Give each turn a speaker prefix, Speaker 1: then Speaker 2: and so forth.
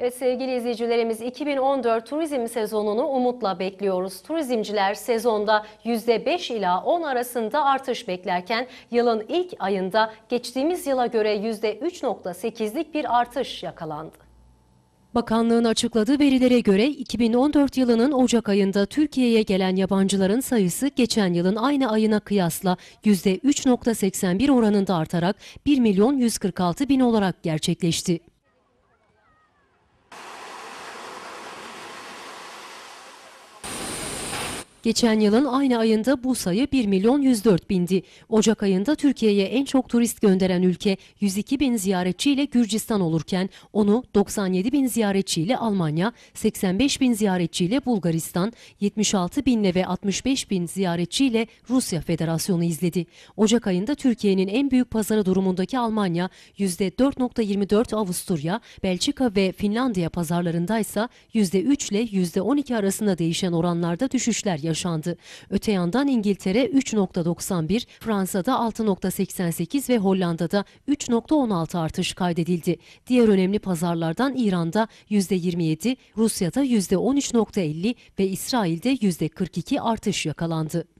Speaker 1: Evet sevgili izleyicilerimiz 2014 turizm sezonunu umutla bekliyoruz. Turizmciler sezonda %5 ila 10 arasında artış beklerken yılın ilk ayında geçtiğimiz yıla göre %3.8'lik bir artış yakalandı. Bakanlığın açıkladığı verilere göre 2014 yılının Ocak ayında Türkiye'ye gelen yabancıların sayısı geçen yılın aynı ayına kıyasla %3.81 oranında artarak 1 milyon 146 bin olarak gerçekleşti. Geçen yılın aynı ayında bu sayı 1 milyon 104 bindi. Ocak ayında Türkiye'ye en çok turist gönderen ülke 102 bin ziyaretçiyle Gürcistan olurken onu 97 bin ziyaretçiyle Almanya, 85 bin ziyaretçiyle Bulgaristan, 76 binle ve 65 bin ziyaretçiyle Rusya Federasyonu izledi. Ocak ayında Türkiye'nin en büyük pazarı durumundaki Almanya %4.24 Avusturya, Belçika ve Finlandiya pazarlarında ise %3 ile %12 arasında değişen oranlarda düşüşler yaşandı yaşandı. Öte yandan İngiltere 3.91, Fransa'da 6.88 ve Hollanda'da 3.16 artış kaydedildi. Diğer önemli pazarlardan İran'da %27, Rusya'da %13.50 ve İsrail'de %42 artış yakalandı.